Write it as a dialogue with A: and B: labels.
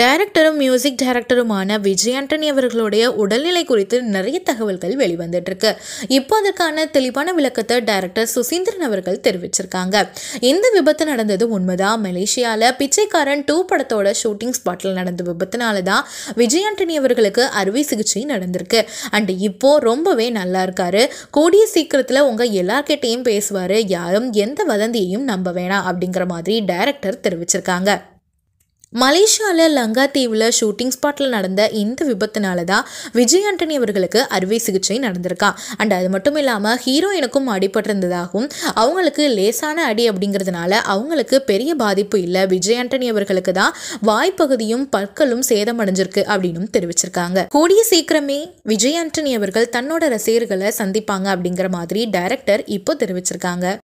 A: டைரக்டரும் மியூசிக் டைரக்டருமான விஜய் ஆண்டனி அவர்களுடைய உடல்நிலை குறித்து நிறைய தகவல்கள் வெளிவந்துட்டு இருக்கு இப்போ அதற்கான தெளிவான விளக்கத்தை டைரக்டர் சுசீந்திரன் அவர்கள் தெரிவிச்சிருக்காங்க இந்த விபத்து நடந்தது உண்மைதான் மலேசியாவில் பிச்சைக்காரன் டூ படத்தோட ஷூட்டிங் ஸ்பாட்டில் நடந்த விபத்தினால தான் விஜய் ஆண்டனி அவர்களுக்கு அறுவை சிகிச்சை நடந்திருக்கு அண்ட் இப்போ ரொம்பவே நல்லா இருக்காரு கூடிய சீக்கிரத்தில் உங்கள் எல்லார்கிட்டையும் பேசுவார் யாரும் எந்த வதந்தியையும் நம்ப வேணாம் அப்படிங்கிற மாதிரி டைரக்டர் தெரிவிச்சிருக்காங்க மலேசியாவில் லங்கா தீவில் ஷூட்டிங் ஸ்பாட்டில் நடந்த இந்த விபத்தினால தான் விஜய் ஆண்டனி அவர்களுக்கு அறுவை சிகிச்சை நடந்திருக்கா அண்ட் அது மட்டும் இல்லாமல் ஹீரோயினுக்கும் அடிபட்டிருந்ததாகவும் அவங்களுக்கு லேசான அடி அப்படிங்கிறதுனால அவங்களுக்கு பெரிய பாதிப்பு இல்லை விஜய் ஆண்டனி அவர்களுக்கு தான் வாய்ப்பகுதியும் பற்களும் சேதமடைஞ்சிருக்கு அப்படின்னு தெரிவிச்சிருக்காங்க கூடிய சீக்கிரமே விஜய் ஆண்டனி அவர்கள் தன்னோட ரசிகர்களை சந்திப்பாங்க அப்படிங்கிற மாதிரி டைரக்டர் இப்போ தெரிவிச்சிருக்காங்க